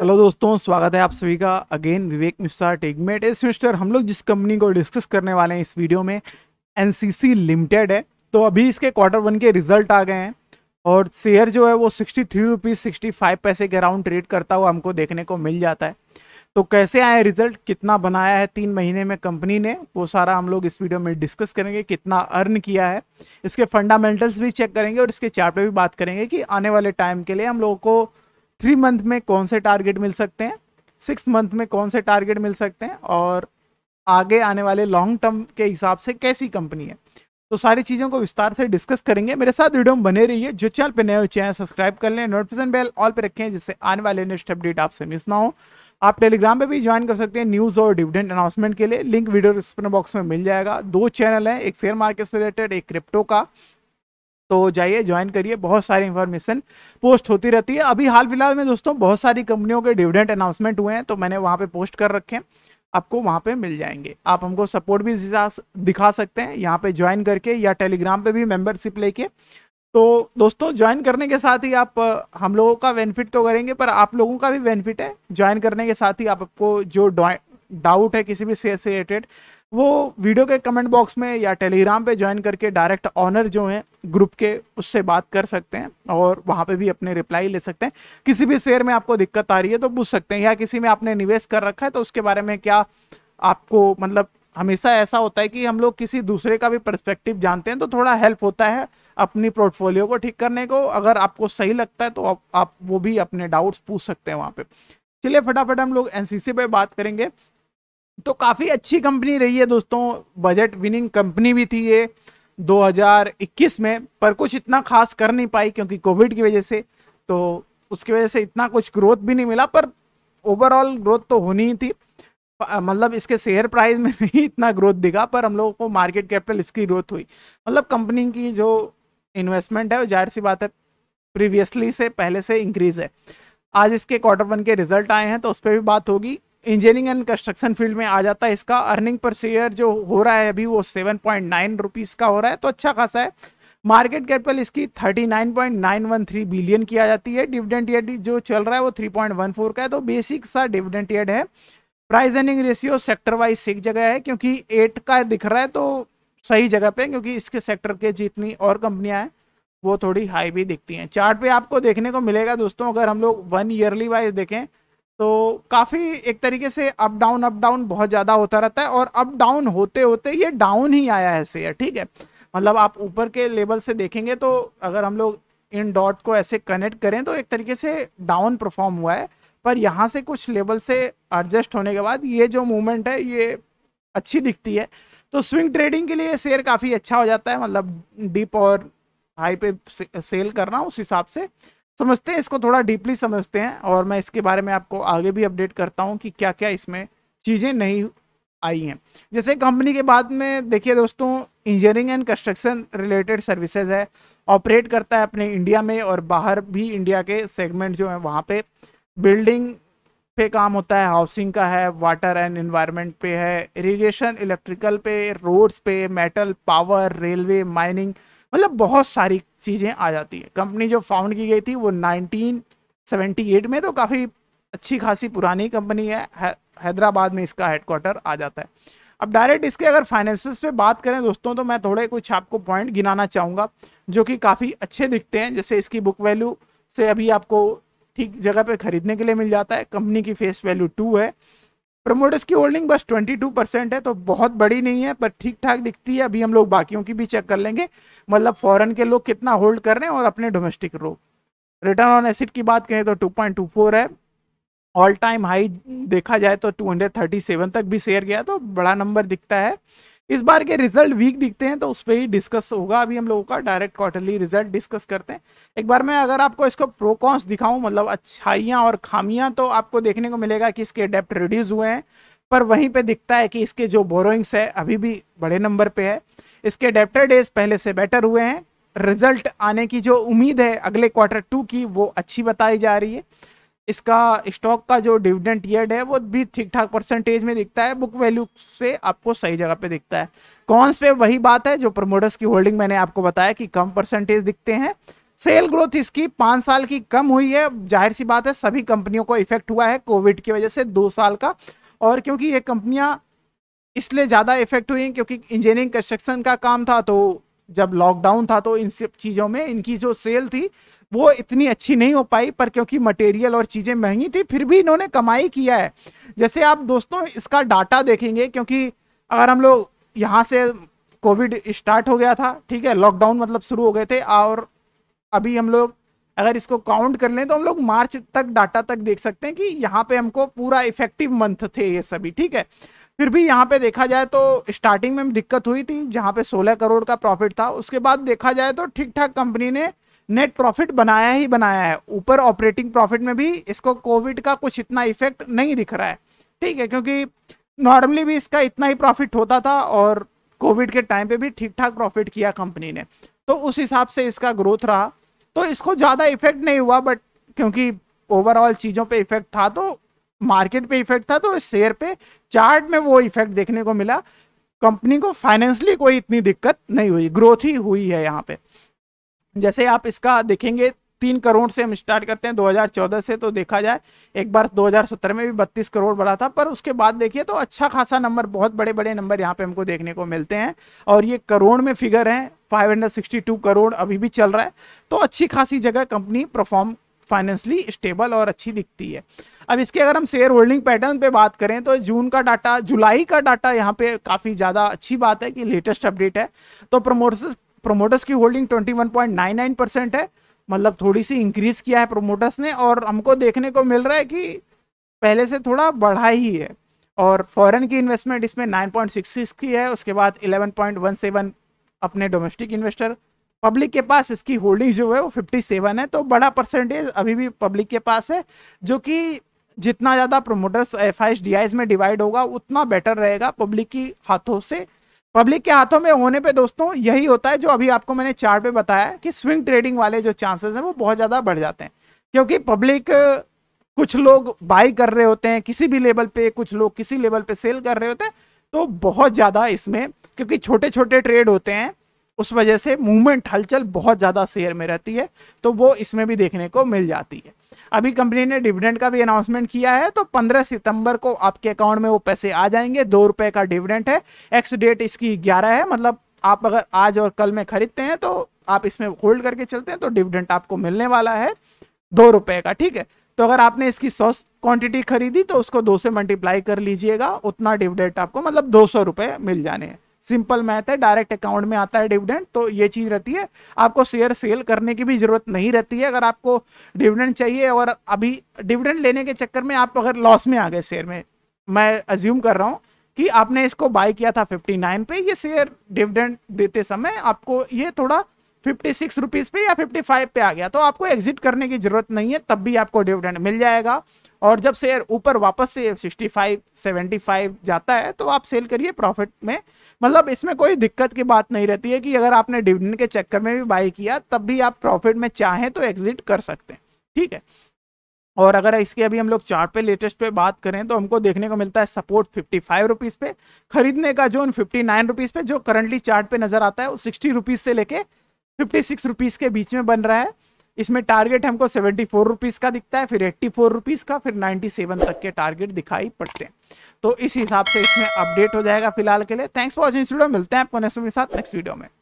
hello दोस्तों स्वागत है आप सभी का अगेन विवेक मिश्रा टेकमेट इस मिस्टर हम लोग जिस कंपनी को डिस्कस करने वाले हैं इस वीडियो में एनसीसी लिमिटेड है तो अभी इसके क्वार्टर वन के रिजल्ट आ गए हैं और शेयर जो है वो sixty three rupees sixty five पैसे के अराउंड ट्रेड करता हुआ हमको देखने को मिल जाता है तो कैसे आए रिजल्ट कितना बनाया है तीन महीने में कंपनी ने वो सारा हम लोग इस वीडियो में डिस्कस करेंगे कितना अर्न किया है इसके फंडामेंटल्स भी चेक करेंगे और इसके चार्ट पे भी बात करेंगे कि आने वाले टाइम के लिए हम लोगों को थ्री मंथ में कौन से टारगेट मिल सकते हैं सिक्स मंथ में कौन से टारगेट मिल सकते हैं और आगे आने वाले लॉन्ग टर्म के हिसाब से कैसी कंपनी है तो सारी चीज़ों को विस्तार से डिस्कस करेंगे मेरे साथ वीडियो में बने रहिए जो चैनल पर नए हो चैनल सब्सक्राइब कर लें नोटिफिकेशन बेल ऑल पर रखें जिससे आने वाले नेक्स्ट अपडेट आपसे मिस ना हो आप टेलीग्राम पे भी ज्वाइन कर सकते हैं न्यूज़ और डिविडेंड अनाउंसमेंट के लिए लिंक वीडियो डिस्क्रिप्शन बॉक्स में मिल जाएगा दो चैनल हैं एक शेयर मार्केट से रिलेटेड एक क्रिप्टो का तो जाइए ज्वाइन करिए बहुत सारी इन्फॉर्मेशन पोस्ट होती रहती है अभी हाल फिलहाल में दोस्तों बहुत सारी कंपनियों के डिविडेंट अनाउंसमेंट हुए हैं तो मैंने वहाँ पर पोस्ट कर रखे हैं आपको वहाँ पर मिल जाएंगे आप हमको सपोर्ट भी दिखा सकते हैं यहाँ पे ज्वाइन करके या टेलीग्राम पर भी मेम्बरशिप लेके तो दोस्तों ज्वाइन करने के साथ ही आप हम लोगों का बेनिफिट तो करेंगे पर आप लोगों का भी बेनिफिट है ज्वाइन करने के साथ ही आपको जो डाउट है किसी भी शेयर से रिलेटेड वो वीडियो के कमेंट बॉक्स में या टेलीग्राम पे ज्वाइन करके डायरेक्ट ऑनर जो हैं ग्रुप के उससे बात कर सकते हैं और वहाँ पे भी अपने रिप्लाई ले सकते हैं किसी भी शेयर में आपको दिक्कत आ रही है तो पूछ सकते हैं या किसी में आपने निवेश कर रखा है तो उसके बारे में क्या आपको मतलब हमेशा ऐसा होता है कि हम लोग किसी दूसरे का भी पर्सपेक्टिव जानते हैं तो थोड़ा हेल्प होता है अपनी पोर्टफोलियो को ठीक करने को अगर आपको सही लगता है तो आप, आप वो भी अपने डाउट्स पूछ सकते हैं वहाँ पे चलिए फटाफट हम लोग एनसीसी पे बात करेंगे तो काफ़ी अच्छी कंपनी रही है दोस्तों बजट विनिंग कंपनी भी थी ये 2021 में पर कुछ इतना खास कर नहीं पाई क्योंकि कोविड की वजह से तो उसकी वजह से इतना कुछ ग्रोथ भी नहीं मिला पर ओवरऑल ग्रोथ तो होनी ही थी मतलब इसके शेयर प्राइस में नहीं इतना ग्रोथ दिखा पर हम लोगों को मार्केट कैपिटल इसकी ग्रोथ हुई मतलब कंपनी की जो इन्वेस्टमेंट है वो जाहिर सी बात है प्रीवियसली से पहले से इंक्रीज है आज इसके क्वार्टर वन के रिजल्ट आए हैं तो उस पर भी बात होगी इंजीनियरिंग एंड कंस्ट्रक्शन फील्ड में आ जाता है इसका अर्निंग पर शेयर जो हो रहा है अभी वो सेवन पॉइंट नाइन रुपीज़ का हो रहा है तो अच्छा खासा है मार्केट कैपिटल इसकी thirty nine nine point one three billion की आ जाती है डिविडेंट ईयर जो चल रहा है वो थ्री पॉइंट वन फोर का है तो बेसिक सा डिविडेंट ईयर है price earning ratio sector wise सिक जगह है क्योंकि एट का दिख रहा है तो सही जगह पे क्योंकि इसके सेक्टर के जितनी और कंपनियां हैं वो थोड़ी हाई भी दिखती हैं चार्ट पे आपको देखने को मिलेगा दोस्तों अगर हम लोग वन ईयरली वाइज देखें तो काफ़ी एक तरीके से अप डाउन अप डाउन बहुत ज़्यादा होता रहता है और अप डाउन होते होते ये डाउन ही आया है शेयर ठीक है मतलब आप ऊपर के लेवल से देखेंगे तो अगर हम लोग इन डॉट को ऐसे कनेक्ट करें तो एक तरीके से डाउन परफॉर्म हुआ है पर यहाँ से कुछ लेवल से एडजस्ट होने के बाद ये जो मूवमेंट है ये अच्छी दिखती है तो स्विंग ट्रेडिंग के लिए शेयर काफ़ी अच्छा हो जाता है मतलब डीप और हाई पे सेल करना उस हिसाब से समझते हैं इसको थोड़ा डीपली समझते हैं और मैं इसके बारे में आपको आगे भी अपडेट करता हूँ कि क्या क्या इसमें चीज़ें नहीं आई हैं जैसे कंपनी के बाद में देखिए दोस्तों engineering and construction related services है ऑपरेट करता है अपने इंडिया में और बाहर भी इंडिया के सेगमेंट जो है वहाँ पर बिल्डिंग पे काम होता है हाउसिंग का है वाटर एंड इन्वायरमेंट पे है इरिगेशन इलेक्ट्रिकल पे रोड्स पे मेटल पावर रेलवे माइनिंग मतलब बहुत सारी चीज़ें आ जाती है कंपनी जो फाउंड की गई थी वो 1978 में तो काफ़ी अच्छी खासी पुरानी कंपनी है, है हैदराबाद में इसका हेडक्वार्टर आ जाता है अब डायरेक्ट इसके अगर फाइनेंसिस पे बात करें दोस्तों तो मैं थोड़े कुछ आपको पॉइंट गिनाना चाहूँगा जो कि काफ़ी अच्छे दिखते हैं जैसे इसकी बुक वैल्यू से अभी आपको ठीक जगह पे खरीदने के लिए मिल जाता है कंपनी की फेस वैल्यू टू है प्रमोटर्स की होल्डिंग बस ट्वेंटी टू परसेंट है तो बहुत बड़ी नहीं है पर ठीक ठाक दिखती है अभी हम लोग बाकियों की भी चेक कर लेंगे मतलब फॉरेन के लोग कितना होल्ड कर रहे हैं और अपने डोमेस्टिक लोग रिटर्न ऑन एसिड की बात करें तो टू पॉइंट टू फोर है ऑल टाइम हाई देखा जाए तो 237 तक भी शेयर गया तो बड़ा नंबर दिखता है इस बार के रिजल्ट वीक दिखते हैं तो उस पर ही डिस्कस होगा अभी हम लोगों का डायरेक्ट क्वार्टरली रिजल्ट डिस्कस करते हैं एक बार मैं अगर आपको इसको प्रोकॉन्स दिखाऊं मतलब अच्छाइयां और खामियां तो आपको देखने को मिलेगा कि इसके डेप्ट रिड्यूस हुए हैं पर वहीं पे दिखता है कि इसके जो बोरोइंग्स है अभी भी बड़े नंबर पर है इसके डेप्टर डेज पहले से बेटर हुए हैं रिजल्ट आने की जो उम्मीद है अगले क्वार्टर टू की वो अच्छी बताई जा रही है इसका स्टॉक का जो डिविडेंट ईयर है वो भी ठीक ठाक परसेंटेज में दिखता है बुक वैल्यू से आपको सही जगह पे दिखता है कॉन्स पे वही बात है जो प्रमोटर्स की होल्डिंग मैंने आपको बताया कि कम परसेंटेज दिखते हैं सेल ग्रोथ इसकी पाँच साल की कम हुई है जाहिर सी बात है सभी कंपनियों को इफेक्ट हुआ है कोविड की वजह से दो साल का और क्योंकि ये कंपनियाँ इसलिए ज़्यादा इफेक्ट हुई क्योंकि इंजीनियरिंग कंस्ट्रक्शन का काम था तो जब लॉकडाउन था तो इन सब चीज़ों में इनकी जो सेल थी वो इतनी अच्छी नहीं हो पाई पर क्योंकि मटेरियल और चीज़ें महंगी थी फिर भी इन्होंने कमाई किया है जैसे आप दोस्तों इसका डाटा देखेंगे क्योंकि अगर हम लोग यहाँ से कोविड स्टार्ट हो गया था ठीक है लॉकडाउन मतलब शुरू हो गए थे और अभी हम लोग अगर इसको काउंट कर लें तो हम लोग मार्च तक डाटा तक देख सकते हैं कि यहाँ पे हमको पूरा इफेक्टिव मंथ थे ये सभी ठीक है फिर भी यहाँ पे देखा जाए तो स्टार्टिंग में दिक्कत हुई थी जहाँ पे 16 करोड़ का प्रॉफिट था उसके बाद देखा जाए तो ठीक ठाक कंपनी ने नेट प्रॉफिट बनाया ही बनाया है ऊपर ऑपरेटिंग प्रॉफिट में भी इसको कोविड का कुछ इतना इफेक्ट नहीं दिख रहा है ठीक है क्योंकि नॉर्मली भी इसका इतना ही प्रॉफिट होता था और कोविड के टाइम पे भी ठीक ठाक प्रॉफिट किया कंपनी ने तो उस हिसाब से इसका ग्रोथ रहा तो इसको ज़्यादा इफेक्ट नहीं हुआ बट क्योंकि ओवरऑल चीज़ों पे इफेक्ट था तो मार्केट पे इफेक्ट था तो शेयर पे चार्ट में वो इफेक्ट देखने को मिला कंपनी को फाइनेंशली कोई इतनी दिक्कत नहीं हुई ग्रोथ ही हुई है यहाँ पर जैसे आप इसका देखेंगे तीन करोड़ से हम स्टार्ट करते हैं 2014 से तो देखा जाए एक बार 2017 में भी 32 करोड़ बढ़ा था पर उसके बाद देखिए तो अच्छा खासा नंबर बहुत बड़े बड़े नंबर यहाँ पे हमको देखने को मिलते हैं और ये करोड़ में फिगर हैं 562 करोड़ अभी भी चल रहा है तो अच्छी खासी जगह कंपनी परफॉर्म फाइनेंशली स्टेबल और अच्छी दिखती है अब इसके अगर हम शेयर होल्डिंग पैटर्न पे बात करें तो जून का डाटा जुलाई का डाटा यहाँ पे काफ़ी ज़्यादा अच्छी बात है कि लेटेस्ट अपडेट है तो प्रमोटर्स प्रोमोटर्स की होल्डिंग 21.99 परसेंट है मतलब थोड़ी सी इंक्रीज किया है प्रोमोटर्स ने और हमको देखने को मिल रहा है कि पहले से थोड़ा बढ़ा ही है और फॉरेन की इन्वेस्टमेंट इसमें 9.66 की है उसके बाद 11.17 अपने डोमेस्टिक इन्वेस्टर पब्लिक के पास इसकी होल्डिंग जो है वो 57 है तो बड़ा परसेंटेज अभी भी पब्लिक के पास है जो कि जितना ज़्यादा प्रोमोटर्स एफ आई में डिवाइड होगा उतना बेटर रहेगा पब्लिक की हाथों से पब्लिक के हाथों में होने पे दोस्तों यही होता है जो अभी आपको मैंने चार्ट पे बताया कि स्विंग ट्रेडिंग वाले जो चांसेस हैं वो बहुत ज़्यादा बढ़ जाते हैं क्योंकि पब्लिक कुछ लोग बाई कर रहे होते हैं किसी भी लेवल पे कुछ लोग किसी लेवल पे सेल कर रहे होते हैं तो बहुत ज़्यादा इसमें क्योंकि छोटे छोटे ट्रेड होते हैं उस वजह से मूवमेंट हलचल बहुत ज़्यादा शेयर में रहती है तो वो इसमें भी देखने को मिल जाती है अभी कंपनी ने डिविडेंड का भी अनाउंसमेंट किया है तो 15 सितंबर को आपके अकाउंट में वो पैसे आ जाएंगे दो रुपए का डिविडेंड है एक्स डेट इसकी ग्यारह है मतलब आप अगर आज और कल में खरीदते हैं तो आप इसमें होल्ड करके चलते हैं तो डिविडेंट आपको मिलने वाला है दो रुपए का ठीक है तो अगर आपने इसकी सौ क्वांटिटी खरीदी तो उसको दो से मल्टीप्लाई कर लीजिएगा उतना डिविडेंट आपको मतलब दो सौ रुपये मिल जाने हैं सिंपल मैथ है डायरेक्ट अकाउंट में आता है डिविडेंड तो ये चीज़ रहती है आपको शेयर सेल करने की भी ज़रूरत नहीं रहती है अगर आपको डिविडेंड चाहिए और अभी डिविडेंड लेने के चक्कर में आप अगर लॉस में आ गए शेयर में मैं अज्यूम कर रहा हूँ कि आपने इसको बाय किया था फिफ्टी नाइन पे ये शेयर डिविडेंड देते समय आपको ये थोड़ा फिफ्टी सिक्स रुपीज़ पे या फिफ्टी फाइव पे आ गया तो आपको एग्जिट करने की ज़रूरत नहीं है तब भी आपको डिविडेंड मिल जाएगा और जब शेयर ऊपर वापस से 65 75 जाता है तो आप सेल करिए प्रॉफिट में मतलब इसमें कोई दिक्कत की बात नहीं रहती है कि अगर आपने डिविडेंड के चक्कर में भी बाई किया तब भी आप प्रॉफिट में चाहें तो एग्जिट कर सकते हैं ठीक है और अगर इसके अभी हम लोग चार्ट पे लेटेस्ट पे बात करें तो हमको देखने को मिलता है सपोर्ट फिफ्टी फाइव रुपीज़ पे खरीदने का जोन फिफ्टी नाइन रुपीज़ पे जो करंटली चार्ट पे नज़र आता है वो सिक्सटी रुपीज़ से लेके फिफ्टी सिक्स रुपीज़ के बीच में बन रहा है इसमें टारगेट हमको सेवेंटी फोर रुपीज़ का दिखता है फिर एट्टी फोर रुपीज़ का फिर नाइन्टी सेवन तक के टारगेट दिखाई पड़ते हैं तो इस हिसाब से इसमें अपडेट हो जाएगा फिलहाल के लिए थैंक्स फॉर वॉचिंग वीडियो मिलते हैं आपको नेक्स्ट के साथ नेक्स्ट वीडियो में